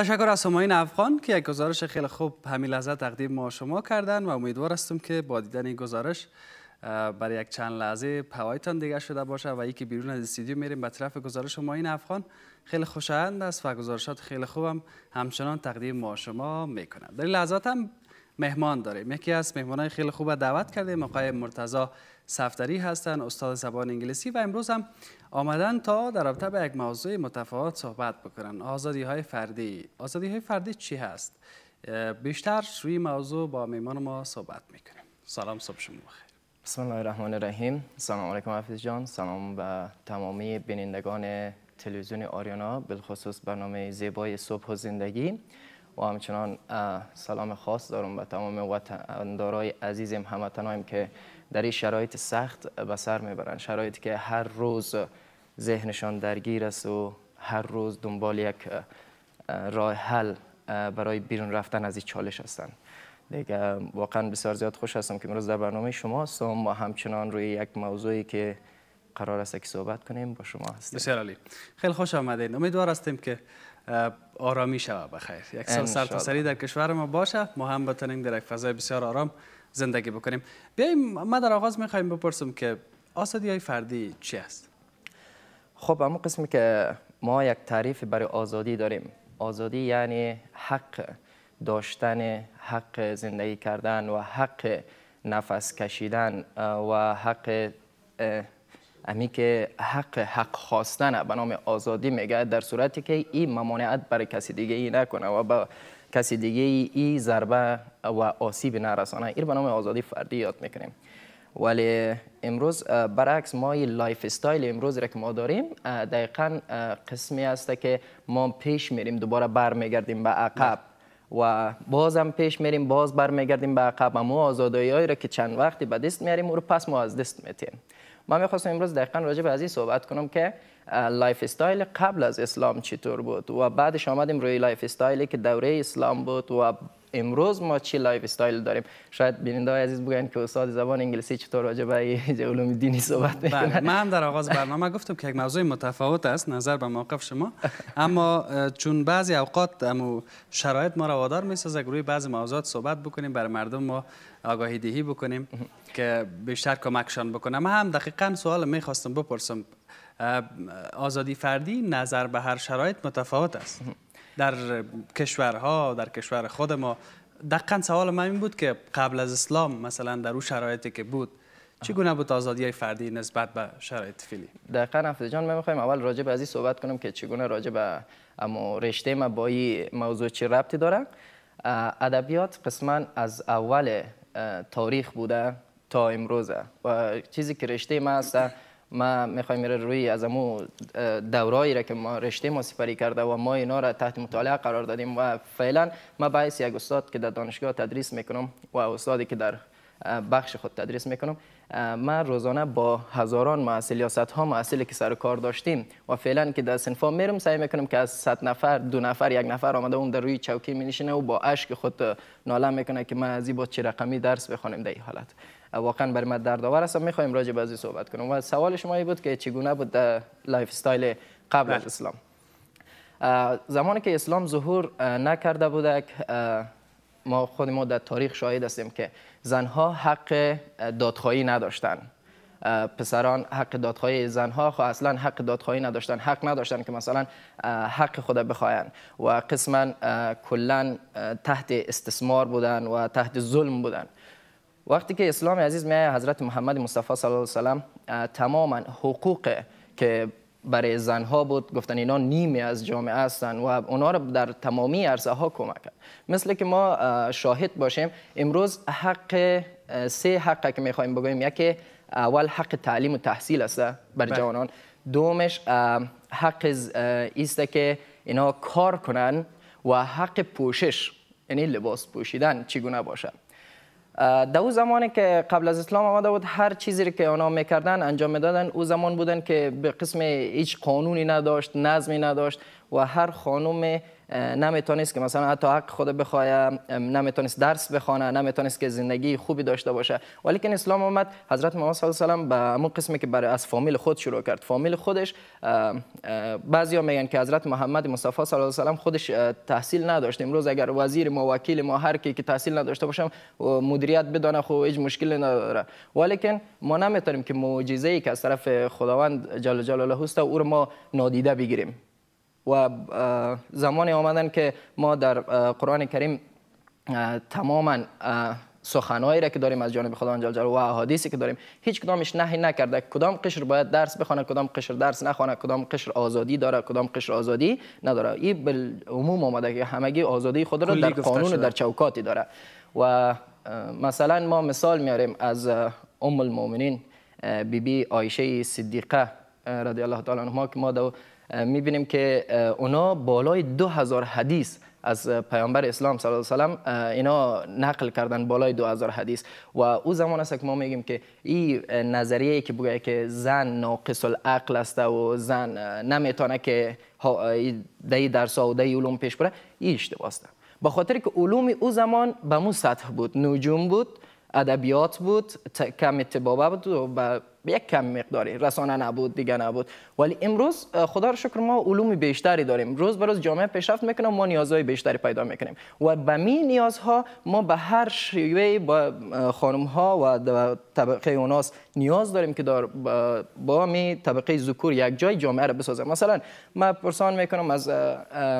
تشکر از هماین افغان که یک گزارش خیلی خوب همین لحظه تقدیم ما شما کردن و امیدوار هستم که با دیدن این گزارش برای یک چند لحظه هوایتان دیگه شده باشه و یکی بیرون از استودیو میریم به طرف گزارش ما این افغان خیلی خوشایند است و گزارشات خیلی خوبم همچنان تقدیم ما شما میکنم در لحظات هم مهمان داریم یکی از های خیلی خوب دعوت کردیم آقای مرتضا صفدری هستن استاد زبان انگلیسی و امروز هم آمدن تا در رابطه به یک موضوع متفاوت صحبت بکنن آزادی های فردی آزادی های فردی چی هست بیشتر روی موضوع با مهمان ما صحبت میکنیم سلام صبح شما بخیر بسم الله الرحمن الرحیم سلام علیکم حافظ جان سلام به تمامی بینندگان تلویزیون آریانا بالخصوص برنامه زیبای صبح و زندگی و همچنان سلام خاص دارم به تمام وطندارای عزیزم هموطنایم که در این شرایط سخت به سر میبرن شرایطی که هر روز ذهنشان درگیر است و هر روز دنبال یک راه حل برای بیرون رفتن از این چالش هستند دیگه واقعا بسیار زیاد خوش هستم که امروز در برنامه شما هستم و همچنان روی یک موضوعی که قرار است که صحبت کنیم با شما هستیم بسیار علی خیلی خوش آمدین امیدوار هستیم که آرامی شود بخیر یک سال سری در کشور ما باشه ما هم بتونیم در یک فضای بسیار آرام زندگی بکنیم بیایم ما در آغاز میخوایم بپرسم که آزادی های فردی چی است خب اما قسمی که ما یک تعریف برای آزادی داریم آزادی یعنی حق داشتن حق زندگی کردن و حق نفس کشیدن و حق امی که حق حق خواستن به نام آزادی میگه در صورتی که این ممانعت برای کسی دیگه ای نکنه و به کسی دیگه ای, ای ضربه و آسیب نرسانه این به نام آزادی فردی یاد میکنیم ولی امروز برعکس ما لایف استایل امروز را که ما داریم دقیقا قسمی است که ما پیش میریم دوباره برمیگردیم به عقب و هم پیش میریم باز برمیگردیم به عقب اما آزادایی هایی را که چند وقتی به دست میاریم او رو پس ما از دست میتیم ما میخواستم امروز دقیقا راجع به این صحبت کنم که لایف استایل قبل از اسلام چطور بود و بعدش آمدیم روی لایف استایلی که دوره اسلام بود و امروز ما چی لایف استایل داریم شاید بیننده های عزیز بگن که استاد زبان انگلیسی چطور راجع به علوم دینی صحبت بله، میکنه من هم در آغاز برنامه گفتم که یک موضوع متفاوت است نظر به موقف شما اما چون بعضی اوقات امو شرایط ما را وادار میسازه روی بعضی موضوعات صحبت بکنیم بر مردم ما آگاهی دهی بکنیم که بیشتر کمکشان بکنه من هم دقیقا سوال میخواستم بپرسم آزادی فردی نظر به هر شرایط متفاوت است در کشورها در کشور خود ما دقیقا سوال من این بود که قبل از اسلام مثلا در او شرایطی که بود چگونه بود آزادی های فردی نسبت به شرایط فیلی دقیقا نفذ جان من میخوایم اول راجع به ازی صحبت کنم که چگونه راجع اما رشته ما با این موضوع چی ربطی داره ادبیات قسما از اول تاریخ بوده تا امروزه و چیزی که رشته ما هست ما میخوایم میره روی از امو دورایی را که ما رشته ما سپری کرده و ما اینا را تحت مطالعه قرار دادیم و فعلا ما باعث یک استاد که در دانشگاه تدریس میکنم و استادی که در بخش خود تدریس میکنم ما روزانه با هزاران معسل یا ها معسلی که سر کار داشتیم و فعلا که در سنفا میرم سعی میکنم که از صد نفر دو نفر یک نفر آمده اون در روی چوکی می و با اشک خود ناله میکنه که ما از این با چه رقمی درس بخوانیم در این حالت واقعا بر ما درد آور است میخوایم راجع به این صحبت کنیم و سوال شما بود که چگونه بود در لایف استایل قبل از بله. اسلام زمانی که اسلام ظهور نکرده بود ما خود ما در تاریخ شاهد هستیم که زنها حق دادخواهی نداشتند پسران حق دادخواهی زنها خو خب اصلا حق دادخواهی نداشتن حق نداشتن که مثلا حق خود بخواین و قسما کلا تحت استثمار بودن و تحت ظلم بودن وقتی که اسلام عزیز میای حضرت محمد مصطفی صلی الله علیه و تماما حقوق که برای زنها بود گفتن اینا نیمه از جامعه هستند و اونا رو در تمامی عرصه ها کمک کرد مثل که ما شاهد باشیم امروز حق سه حق که می خواهیم بگویم یکی اول حق تعلیم و تحصیل است بر بله. جوانان دومش حق است که اینا کار کنند و حق پوشش یعنی لباس پوشیدن چگونه باشد در او زمانی که قبل از اسلام آمده بود هر چیزی که آنها میکردن انجام میدادن او زمان بودن که به قسم هیچ قانونی نداشت نظمی نداشت و هر خانم نمیتونست که مثلا حتی حق خود بخواه نمیتونست درس بخوانه نمیتونست که زندگی خوبی داشته باشه ولیکن اسلام آمد حضرت محمد صلی الله علیه و به همون قسمی که برای از فامیل خود شروع کرد فامیل خودش بعضیا میگن که حضرت محمد مصطفی صلی الله علیه و سلم خودش تحصیل نداشت امروز اگر وزیر ما وکیل ما هر کی که تحصیل نداشته باشم مدیریت بدانه خو خب هیچ مشکلی نداره ولیکن ما نمیتونیم که معجزه‌ای که از طرف خداوند جل جلاله است او ما نادیده بگیریم و زمانی آمدن که ما در قرآن کریم تماما سخنهایی را که داریم از جانب خدا جل و احادیثی که داریم هیچ کدامش نهی نکرده کدام قشر باید درس بخونه کدام قشر درس نخونه کدام قشر آزادی داره کدام قشر آزادی نداره این به عموم آمده که همگی آزادی خود را در قانون و در چوکاتی داره و مثلا ما مثال میاریم از ام المؤمنین بیبی بی آیشه صدیقه رضی الله تعالی عنها که ما میبینیم که اونا بالای دو هزار حدیث از پیامبر اسلام صلی الله علیه و اینا نقل کردن بالای 2000 حدیث و او زمان است که ما میگیم که این نظریه ای که بگه که زن ناقص العقل است و زن نمیتونه که دی درس و علوم پیش بره این اشتباه است به خاطر که علوم او زمان به مو سطح بود نجوم بود ادبیات بود کم تبابه بود و به یک کم مقداری رسانه نبود دیگه نبود ولی امروز خدا رو شکر ما علوم بیشتری داریم روز به روز جامعه پیشرفت میکنه ما نیازهای بیشتری پیدا میکنیم و به می نیازها ما به هر شیوه با خانم ها و طبقه اوناس نیاز داریم که با می طبقه ذکور یک جای جامعه رو بسازیم مثلا ما پرسان میکنم از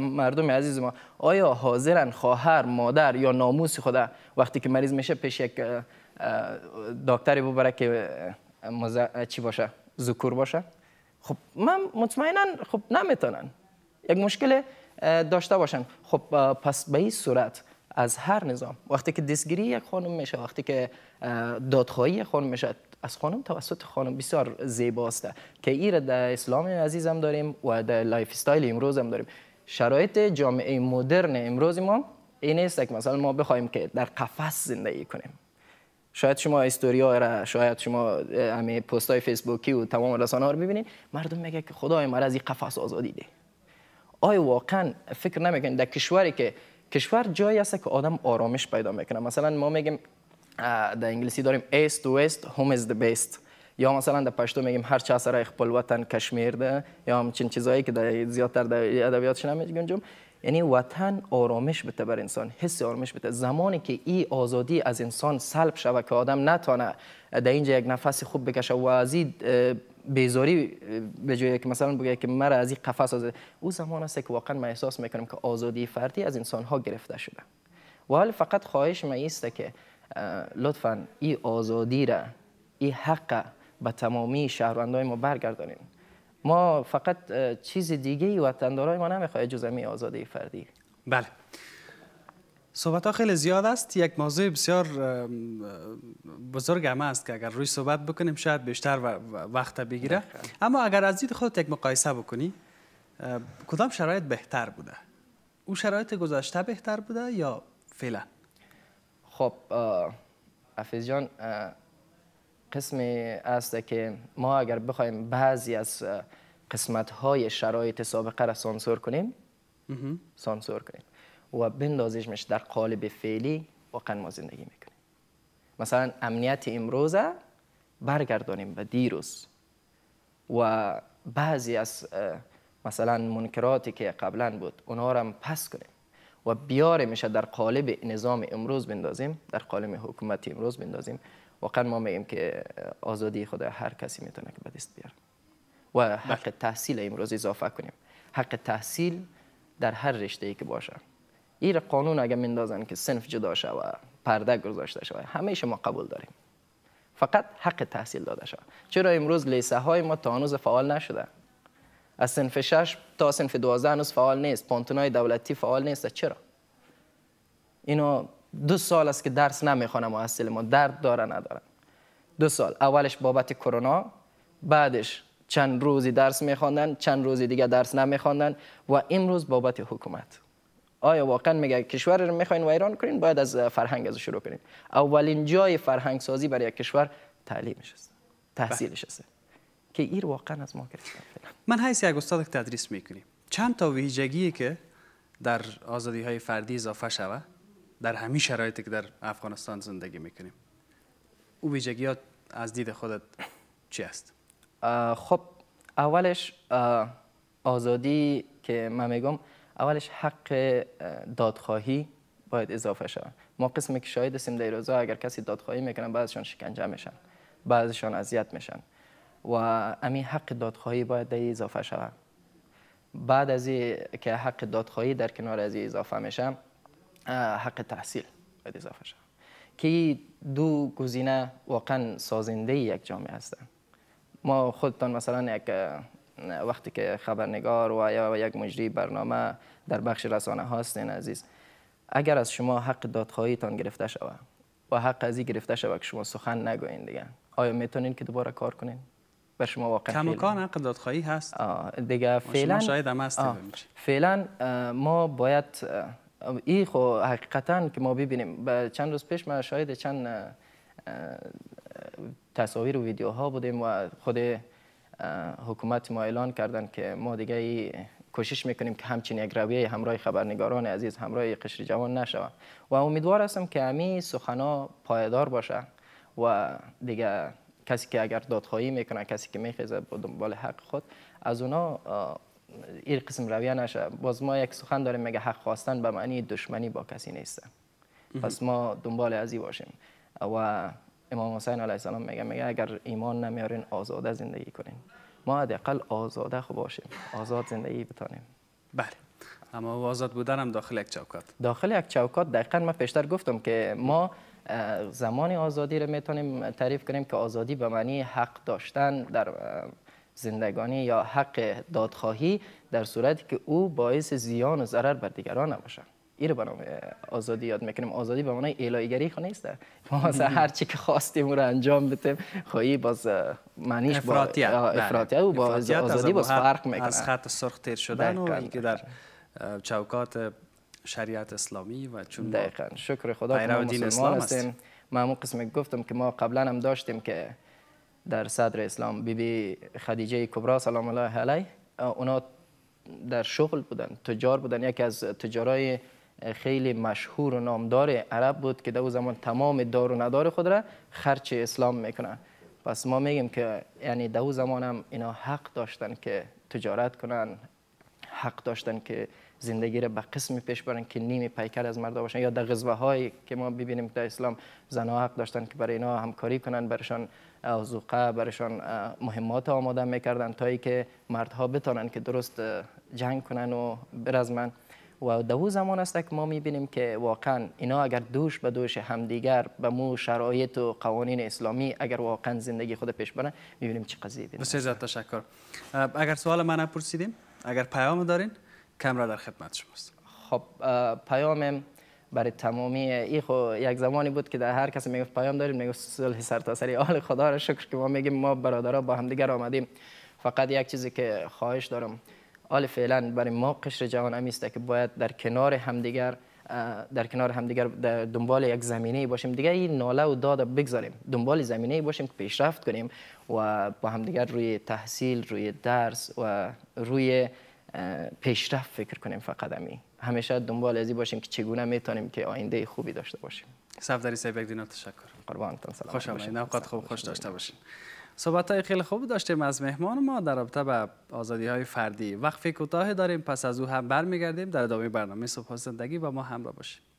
مردم عزیز ما آیا حاضرن خواهر مادر یا ناموس خدا وقتی که مریض میشه پیش یک دکتری ببره که چی باشه ذکور باشه خب من مطمئنا خب نمیتونن یک مشکل داشته باشن خب پس به این صورت از هر نظام وقتی که دیسگری یک خانم میشه وقتی که دادخواهی یک خانم میشه از خانم توسط خانم بسیار زیباسته که ایره در اسلام عزیزم داریم و در لایف استایل امروز هم داریم شرایط جامعه مدرن امروز ما این است که مثلا ما بخوایم که در قفس زندگی کنیم شاید شما ها را شاید شما همه پست های فیسبوکی و تمام رسانه ها رو ببینید مردم میگه که خدای مرا از این قفس آزادی ده آیا واقعا فکر نمیکنید در کشوری که کشور جایی است که آدم آرامش پیدا میکنه مثلا ما میگیم در انگلیسی داریم ایست تو وست هوم از دی بیست یا مثلا در پشتو میگیم هر چه سره خپل وطن کشمیر ده یا همچین چیزایی که در زیادتر در ادبیاتش میگنجم یعنی وطن آرامش بده بر انسان حس آرامش بده زمانی که این آزادی از انسان سلب شوه که آدم نتانه در اینجا یک نفس خوب بکشه و از این بیزاری به جای که مثلا بگه که مرا از این قفس از او زمان است که واقعا من احساس میکنم که آزادی فردی از انسان ها گرفته شده و فقط خواهش من است که لطفا این آزادی را این حق به تمامی شهروندای ما برگردانیم ما فقط چیز دیگه ای وطندارای ما نمیخواد جز می آزاده فردی بله صحبت ها خیلی زیاد است یک موضوع بسیار بزرگ هم است که اگر روی صحبت بکنیم شاید بیشتر وقت بگیره بله. اما اگر از دید خودت یک مقایسه بکنی کدام شرایط بهتر بوده او شرایط گذشته بهتر بوده یا فعلا خب حفیظ جان قسمی است که ما اگر بخوایم بعضی از قسمت های شرایط سابقه را سانسور کنیم سانسور کنیم و بندازیشمش در قالب فعلی واقعا ما زندگی میکنیم مثلا امنیت امروز برگردانیم به دیروز و بعضی از مثلا منکراتی که قبلا بود اونها را پس کنیم و بیاره میشه در قالب نظام امروز بندازیم در قالب حکومت امروز بندازیم واقعا ما میگیم که آزادی خدا هر کسی میتونه که بدست بیاره و حق بله. تحصیل امروز اضافه کنیم حق تحصیل در هر رشته ای که باشه این قانون اگه مندازن که سنف جدا شوه پرده گذاشته شوه همه ما قبول داریم فقط حق تحصیل داده شوه چرا امروز لیسه های ما تا هنوز فعال نشده از سنف 6 تا سنف 12 هنوز فعال نیست های دولتی فعال نیست چرا اینو دو سال است که درس نمیخوانم محصل ما درد داره ندارم دو سال اولش بابت کرونا بعدش چند روزی درس میخواندن چند روزی دیگه درس نمیخواندن و امروز بابت حکومت آیا واقعا میگه کشور رو میخواین ویران کنین باید از فرهنگ از شروع کنین اولین جای فرهنگ سازی برای یک کشور تعلیم شد تحصیل بله. شد که این واقعا از ما گرفتن من حیث یک استاد تدریس میکنیم چند تا ویژگی که در آزادی های فردی اضافه شود در همین شرایطی که در افغانستان زندگی میکنیم او ویژگی از دید خودت چی است؟ خب اولش آزادی که من میگم اولش حق دادخواهی باید اضافه شود ما قسمی که شاهد هستیم در روزا اگر کسی دادخواهی میکنن بعضشان شکنجه میشن بعضشان اذیت میشن و امی حق دادخواهی باید در اضافه شود بعد از این که حق دادخواهی در کنار از اضافه میشن حق تحصیل باید اضافه شد که دو گزینه واقعا سازنده یک جامعه هستند ما خودتان مثلا یک وقتی که خبرنگار و یا یک مجری برنامه در بخش رسانه هستین عزیز اگر از شما حق تان گرفته شود و حق ازی گرفته شود که شما سخن نگوین دیگه آیا میتونین که دوباره کار کنین بر شما واقعا کمکان حق دادخواهی هست آه دیگه فعلا شاید هم فعلا ما باید این خو حقیقتا که ما ببینیم چند روز پیش ما شاید چند تصاویر و ویدیوها بودیم و خود حکومت ما اعلان کردن که ما دیگه ای کوشش میکنیم که همچین یک رویه همراه خبرنگاران عزیز همراه قشر جوان نشود و امیدوار هستم که همین سخنا پایدار باشه و دیگه کسی که اگر دادخواهی میکنه کسی که میخیزه دنبال حق خود از اونا این قسم رویانش باز ما یک سخن داریم میگه حق خواستن به معنی دشمنی با کسی نیست پس ما دنبال ازی باشیم و امام حسین علیه السلام میگه اگر ایمان نمیارین آزاده زندگی کنین ما حداقل آزاده خوب باشیم آزاد زندگی بتانیم بله اما آزاد بودن هم داخل یک چوکات داخل یک چوکات دقیقا من پیشتر گفتم که ما زمان آزادی رو میتونیم تعریف کنیم که آزادی به معنی حق داشتن در زندگانی یا حق دادخواهی در صورتی که او باعث زیان و ضرر بر دیگران نباشه این رو برام آزادی یاد میکنیم آزادی به معنای الهیگری خو نیست ما هر چی که خواستیم رو انجام بدیم خواهی باز معنیش با بله. او با آزادی, باز فرق میکنه از خط سرخ تیر شدن و که در چوکات شریعت اسلامی و چون دقیقاً شکر خدا که ما مسلمان هستیم من قسم گفتم که ما قبلا هم داشتیم که در صدر اسلام بیبی خدیجه کبرا سلام الله علیه اونا در شغل بودن تجار بودن یکی از تجارای خیلی مشهور و نامدار عرب بود که در زمان تمام دار و ندار خود را خرچ اسلام میکنن پس ما میگیم که یعنی در زمان هم اینا حق داشتن که تجارت کنن حق داشتن که زندگی را به قسمی پیش برن که نیمی پیکر از مردا باشن یا در غزوه هایی که ما ببینیم در اسلام زنها حق داشتن که برای اینا همکاری کنن برشان عزوقه برشان مهمات آماده میکردن تایی که مردها بتانن که درست جنگ کنن و برزمن و در زمان است که ما میبینیم که واقعا اینا اگر دوش به دوش همدیگر به مو شرایط و قوانین اسلامی اگر واقعا زندگی خود پیش برن میبینیم چه قضیه بسیار تشکر اگر سوال من پرسیدیم اگر پیام دارین کمرا در خدمت شماست خب پیام برای تمامی ای خو یک زمانی بود که در هر کسی میگفت پیام داریم میگفت صلح سری آل خدا را شکر که ما میگیم ما برادرها با همدیگر آمدیم فقط یک چیزی که خواهش دارم آل فعلا برای ما قشر جوان همیسته که باید در کنار همدیگر در کنار همدیگر در دنبال یک زمینه باشیم دیگه این ناله و داد بگذاریم دنبال زمینه باشیم که پیشرفت کنیم و با همدیگر روی تحصیل روی درس و روی پیشرفت فکر کنیم فقط همین همیشه دنبال ازی باشیم که چگونه میتونیم که آینده خوبی داشته باشیم صفدری صاحب یک دینا تشکر سلام خوش آمدید اوقات خوب خوش داشته باشین صحبت های خیلی خوب داشتیم از مهمان ما در رابطه به آزادی های فردی وقفه کوتاه داریم پس از او هم برمیگردیم در ادامه برنامه صبح زندگی با ما همراه باشیم